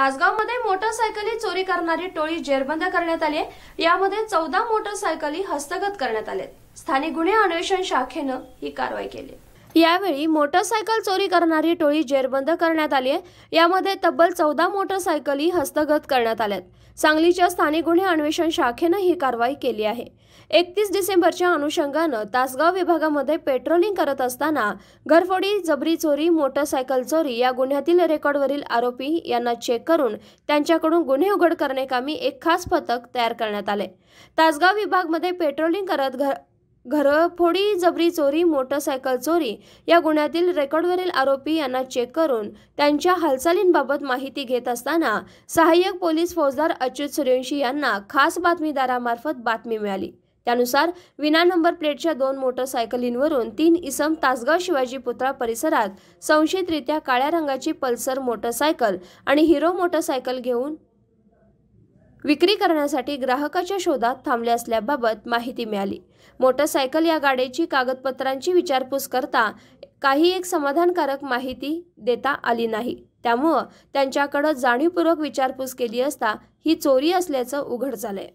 तासगावमध्ये मोटरसायकली चोरी करणारी टोळी जेरबंद करण्यात आली आहे यामध्ये चौदा मोटरसायकली हस्तगत करण्यात आले स्थानिक गुन्हे अन्वेषण शाखेनं ही कारवाई केली यावेळी मोटरसायकल चोरी करणारी टोळी जेरबंद करण्यात आली आहे यामध्ये तब्बल चौदा मोटरसायकली हस्तगत करण्यात आल्यात सांगलीच्या स्थानिक गुन्हे अन्वेषण शाखेनं ही कारवाई केली आहे एकतीस डिसेंबरच्या अनुषंगानं तासगाव विभागामध्ये पेट्रोलिंग करत असताना घरफोडी जबरी चोरी मोटरसायकल चोरी या गुन्ह्यातील रेकॉर्डवरील आरोपी यांना चेक करून त्यांच्याकडून गुन्हे उघड करणे कामी एक खास पथक तयार करण्यात आले तासगाव विभागमध्ये पेट्रोलिंग करत घर घरफोडी जबरी चोरी मोटरसायकल चोरी या गुन्ह्यातील रेकॉर्डवरील आरोपी यांना चेक करून त्यांच्या हालचालींबाबत माहिती घेत असताना सहाय्यक पोलीस फौजदार अच्युत सुर्यंशी यांना खास बातमीदारामार्फत बातमी मिळाली त्यानुसार विना नंबर प्लेटच्या दोन मोटरसायकलींवरून तीन इसम तासगाव शिवाजी पुतळा परिसरात संशयितरित्या काळ्या रंगाची पल्सर मोटरसायकल आणि हिरो मोटरसायकल घेऊन विक्री करण्यासाठी ग्राहकाच्या शोधात थांबले असल्याबाबत माहिती मिळाली मोटरसायकल या गाडीची कागदपत्रांची विचारपूस करता काही एक समाधानकारक माहिती देता आली नाही त्यामुळं त्यांच्याकडं जाणीवपूर्वक विचारपूस केली असता ही चोरी असल्याचं उघड झालंय